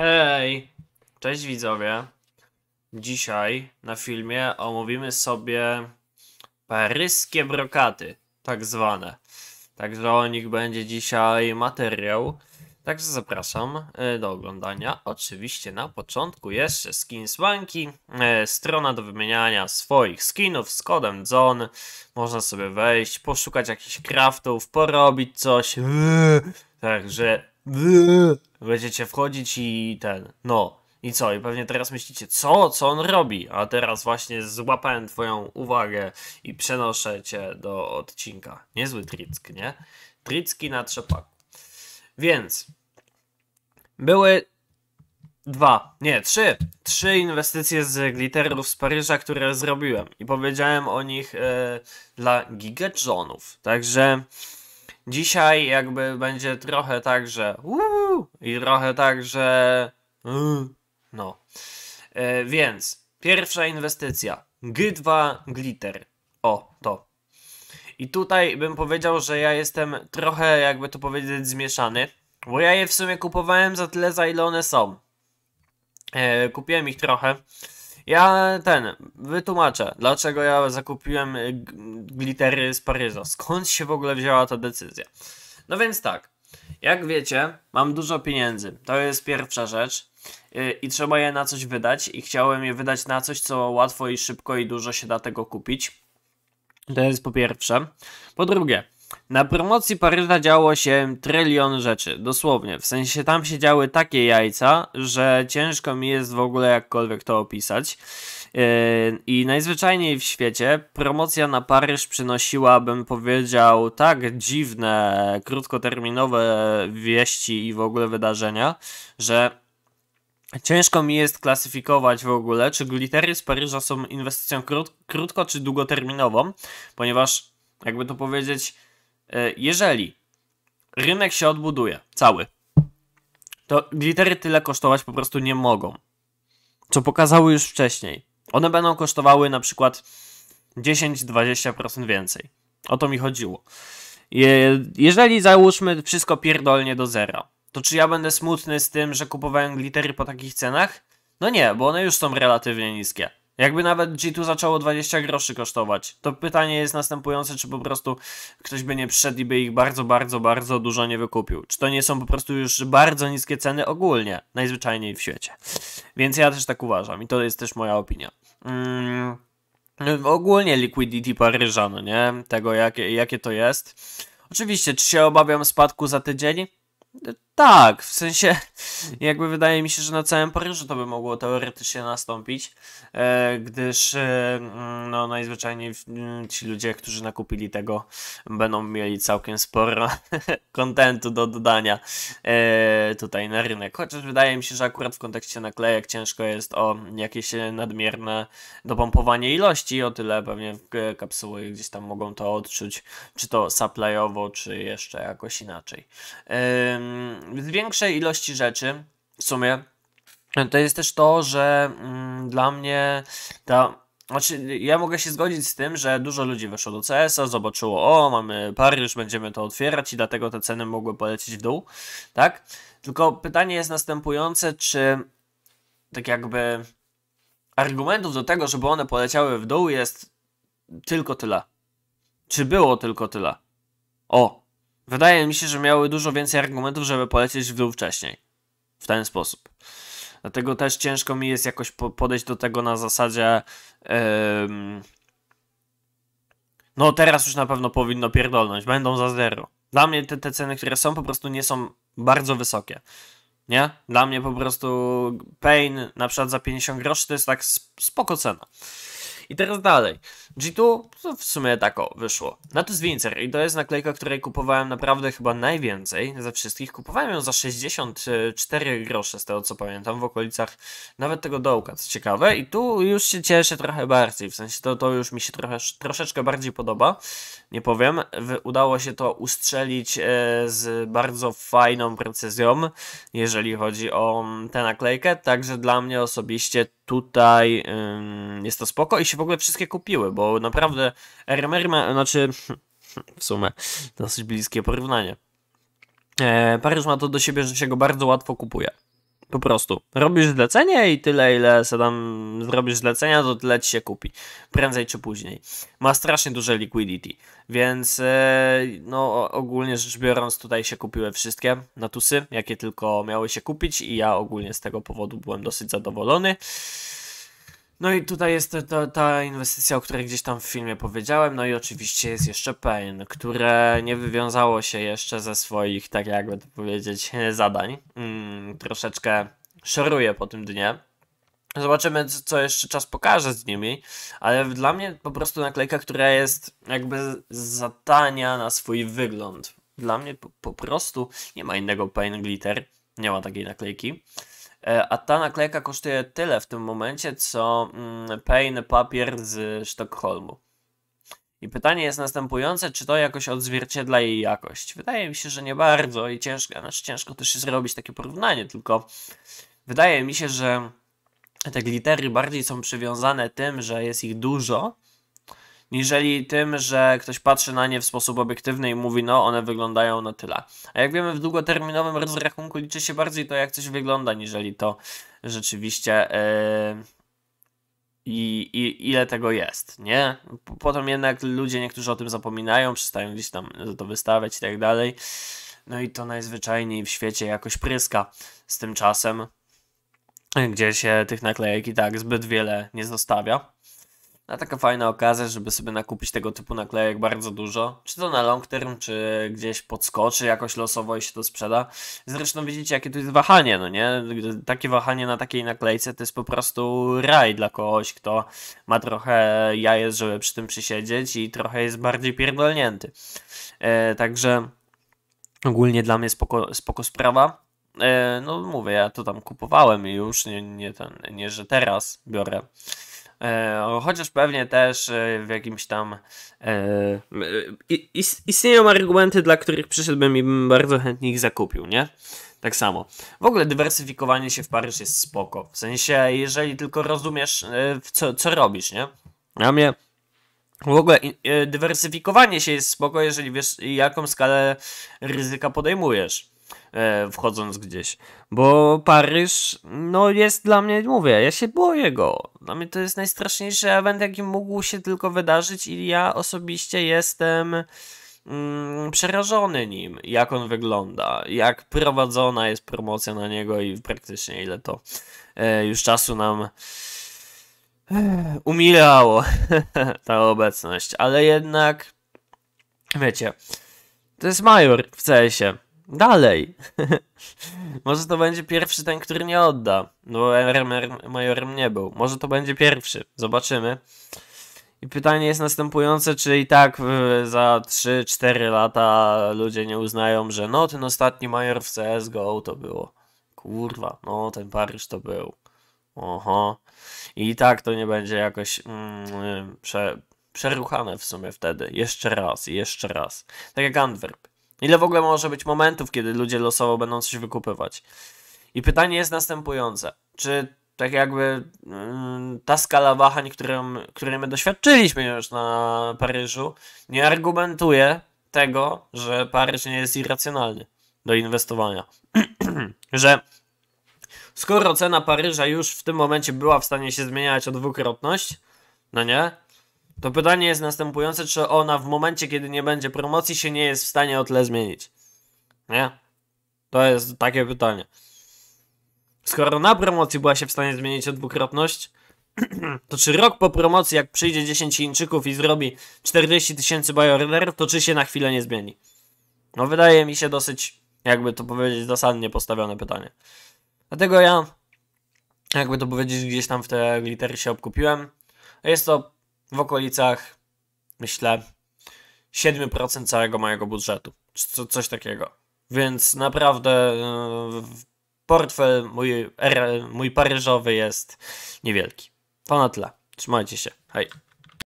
Hej, cześć widzowie. Dzisiaj na filmie omówimy sobie paryskie brokaty, tak zwane. Także o nich będzie dzisiaj materiał. Także zapraszam e, do oglądania. Oczywiście na początku jeszcze skins banki. E, strona do wymieniania swoich skinów z kodem ZON. Można sobie wejść, poszukać jakichś craftów, porobić coś. Także Będziecie wchodzić i ten, no. I co? I pewnie teraz myślicie, co? Co on robi? A teraz właśnie złapałem twoją uwagę i przenoszę cię do odcinka. Niezły trick, nie? Tricki na trzepaku. Więc były dwa, nie, trzy, trzy inwestycje z glitterów z Paryża, które zrobiłem i powiedziałem o nich e, dla gigajonów. Także Dzisiaj jakby będzie trochę tak, że uuu, i trochę tak, że mm, no. E, więc pierwsza inwestycja G2 Glitter. O, to. I tutaj bym powiedział, że ja jestem trochę, jakby to powiedzieć, zmieszany. Bo ja je w sumie kupowałem za tyle, za ile one są. E, kupiłem ich trochę. Ja ten, wytłumaczę, dlaczego ja zakupiłem y, glittery z Paryża. Skąd się w ogóle wzięła ta decyzja? No więc tak, jak wiecie, mam dużo pieniędzy. To jest pierwsza rzecz. Y, I trzeba je na coś wydać, i chciałem je wydać na coś, co łatwo i szybko i dużo się da tego kupić. To jest po pierwsze. Po drugie, na promocji Paryża działo się trylion rzeczy, dosłownie. W sensie tam się działy takie jajca, że ciężko mi jest w ogóle jakkolwiek to opisać. Yy, I najzwyczajniej w świecie promocja na Paryż przynosiła, bym powiedział, tak dziwne, krótkoterminowe wieści i w ogóle wydarzenia, że Ciężko mi jest klasyfikować w ogóle, czy glittery z Paryża są inwestycją krót, krótko czy długoterminową, ponieważ, jakby to powiedzieć, E, jeżeli rynek się odbuduje cały, to glitery tyle kosztować po prostu nie mogą. Co pokazały już wcześniej. One będą kosztowały na przykład 10-20% więcej. O to mi chodziło. Je, jeżeli załóżmy wszystko pierdolnie do zera, to czy ja będę smutny z tym, że kupowałem glitery po takich cenach? No nie, bo one już są relatywnie niskie. Jakby nawet G2 zaczęło 20 groszy kosztować, to pytanie jest następujące, czy po prostu ktoś by nie przyszedł i by ich bardzo, bardzo, bardzo dużo nie wykupił. Czy to nie są po prostu już bardzo niskie ceny ogólnie, najzwyczajniej w świecie. Więc ja też tak uważam i to jest też moja opinia. Mm, ogólnie liquidity Paryża, no nie? Tego jakie, jakie to jest. Oczywiście, czy się obawiam spadku za tydzień? Tak, w sensie jakby wydaje mi się, że na całym Paryżu to by mogło teoretycznie nastąpić, e, gdyż e, mm, no najzwyczajniej mm, ci ludzie, którzy nakupili tego będą mieli całkiem sporo kontentu do dodania e, tutaj na rynek. Chociaż wydaje mi się, że akurat w kontekście naklejek ciężko jest o jakieś nadmierne dopompowanie ilości, o tyle pewnie kapsuły gdzieś tam mogą to odczuć, czy to supplyowo, czy jeszcze jakoś inaczej z większej ilości rzeczy w sumie to jest też to, że mm, dla mnie ta. Znaczy, ja mogę się zgodzić z tym, że dużo ludzi weszło do CS-a, zobaczyło, o, mamy już będziemy to otwierać i dlatego te ceny mogły polecieć w dół, tak? Tylko pytanie jest następujące, czy tak jakby argumentów do tego, żeby one poleciały w dół jest tylko tyle. Czy było tylko tyle? O, Wydaje mi się, że miały dużo więcej argumentów, żeby polecieć w dół wcześniej. W ten sposób. Dlatego też ciężko mi jest jakoś podejść do tego na zasadzie. Yy... No teraz już na pewno powinno pierdolnąć, będą za zero. Dla mnie te, te ceny, które są, po prostu nie są bardzo wysokie. Nie? Dla mnie po prostu Pain na przykład za 50 groszy to jest tak spoko cena. I teraz dalej. G2 to w sumie tako wyszło. Na to jest Wincer i to jest naklejka, której kupowałem naprawdę chyba najwięcej ze wszystkich. Kupowałem ją za 64 grosze z tego co pamiętam, w okolicach nawet tego dołka, co ciekawe. I tu już się cieszę trochę bardziej, w sensie to, to już mi się trochę, troszeczkę bardziej podoba, nie powiem. Udało się to ustrzelić e, z bardzo fajną precyzją, jeżeli chodzi o mm, tę naklejkę, także dla mnie osobiście tutaj jest to spoko i się w ogóle wszystkie kupiły, bo bo naprawdę RMR ma, znaczy w sumie dosyć bliskie porównanie. E, Paryż ma to do siebie, że się go bardzo łatwo kupuje. Po prostu. Robisz zlecenie i tyle, ile se tam zrobisz zlecenia, to tyle ci się kupi. Prędzej czy później. Ma strasznie duże liquidity, więc e, no ogólnie rzecz biorąc tutaj się kupiły wszystkie natusy, jakie tylko miały się kupić i ja ogólnie z tego powodu byłem dosyć zadowolony. No i tutaj jest ta, ta inwestycja, o której gdzieś tam w filmie powiedziałem, no i oczywiście jest jeszcze Pain, które nie wywiązało się jeszcze ze swoich, tak jakby to powiedzieć, zadań. Mm, troszeczkę szoruje po tym dnie. Zobaczymy, co jeszcze czas pokaże z nimi, ale dla mnie po prostu naklejka, która jest jakby zatania na swój wygląd. Dla mnie po, po prostu nie ma innego Pain Glitter, nie ma takiej naklejki. E, a ta naklejka kosztuje tyle w tym momencie, co mm, Pain papier z Sztokholmu. I pytanie jest następujące, czy to jakoś odzwierciedla jej jakość? Wydaje mi się, że nie bardzo i ciężko, znaczy ciężko też zrobić takie porównanie, tylko wydaje mi się, że te glittery bardziej są przywiązane tym, że jest ich dużo, niżeli tym, że ktoś patrzy na nie w sposób obiektywny i mówi, no one wyglądają na tyle. A jak wiemy, w długoterminowym rozrachunku liczy się bardziej to, jak coś wygląda, niżeli to rzeczywiście. Yy i, i ile tego jest, nie? Potem jednak ludzie niektórzy o tym zapominają, przestają gdzieś tam to wystawiać i tak dalej. No i to najzwyczajniej w świecie jakoś pryska z tym czasem, gdzie się tych naklejek i tak zbyt wiele nie zostawia na taka fajna okazja, żeby sobie nakupić tego typu naklejek bardzo dużo. Czy to na long term, czy gdzieś podskoczy jakoś losowo i się to sprzeda. Zresztą widzicie, jakie tu jest wahanie, no nie? Takie wahanie na takiej naklejce to jest po prostu raj dla kogoś, kto ma trochę jaje, żeby przy tym przysiedzieć i trochę jest bardziej pierdolnięty. E, także ogólnie dla mnie spoko, spoko sprawa e, no mówię, ja to tam kupowałem i już, nie, nie, ten, nie że teraz biorę. E, chociaż pewnie też e, w jakimś tam. E, istnieją argumenty, dla których przyszedłbym i bym bardzo chętnie ich zakupił, nie? Tak samo. W ogóle dywersyfikowanie się w Paryż jest spoko. W sensie, jeżeli tylko rozumiesz, co, co robisz, nie? ja mnie. W ogóle dywersyfikowanie się jest spoko, jeżeli wiesz, jaką skalę ryzyka podejmujesz. E, wchodząc gdzieś. Bo Paryż, no jest dla mnie, mówię, ja się boję go. Dla mnie to jest najstraszniejszy event, jaki mógł się tylko wydarzyć i ja osobiście jestem mm, przerażony nim, jak on wygląda, jak prowadzona jest promocja na niego i praktycznie ile to e, już czasu nam umiliało e, umilało ta obecność, ale jednak wiecie, to jest major w CS-ie Dalej. Może to będzie pierwszy ten, który nie odda, bo RMR majorem nie był. Może to będzie pierwszy. Zobaczymy. I pytanie jest następujące, czy i tak y, za 3-4 lata ludzie nie uznają, że no ten ostatni major w CSGO to było. Kurwa, no ten Paryż to był. Oho. I tak to nie będzie jakoś mm, y, prze, przeruchane w sumie wtedy. Jeszcze raz, jeszcze raz. Tak jak Antwerp. Ile w ogóle może być momentów, kiedy ludzie losowo będą coś wykupywać? I pytanie jest następujące. Czy tak jakby mm, ta skala wahań, którą, której my doświadczyliśmy już na Paryżu, nie argumentuje tego, że Paryż nie jest irracjonalny do inwestowania. że skoro cena Paryża już w tym momencie była w stanie się zmieniać o dwukrotność, no nie? To pytanie jest następujące, czy ona w momencie, kiedy nie będzie promocji, się nie jest w stanie o tle zmienić? Nie? To jest takie pytanie. Skoro na promocji była się w stanie zmienić o dwukrotność, to czy rok po promocji, jak przyjdzie 10 Chińczyków i zrobi 40 tysięcy buy to czy się na chwilę nie zmieni? No wydaje mi się dosyć, jakby to powiedzieć, zasadnie postawione pytanie. Dlatego ja, jakby to powiedzieć, gdzieś tam w te litery się obkupiłem. Jest to w okolicach, myślę, 7% całego mojego budżetu. Co, coś takiego. Więc naprawdę e, portfel mój, er, mój paryżowy jest niewielki. To na tyle. Trzymajcie się. Hej.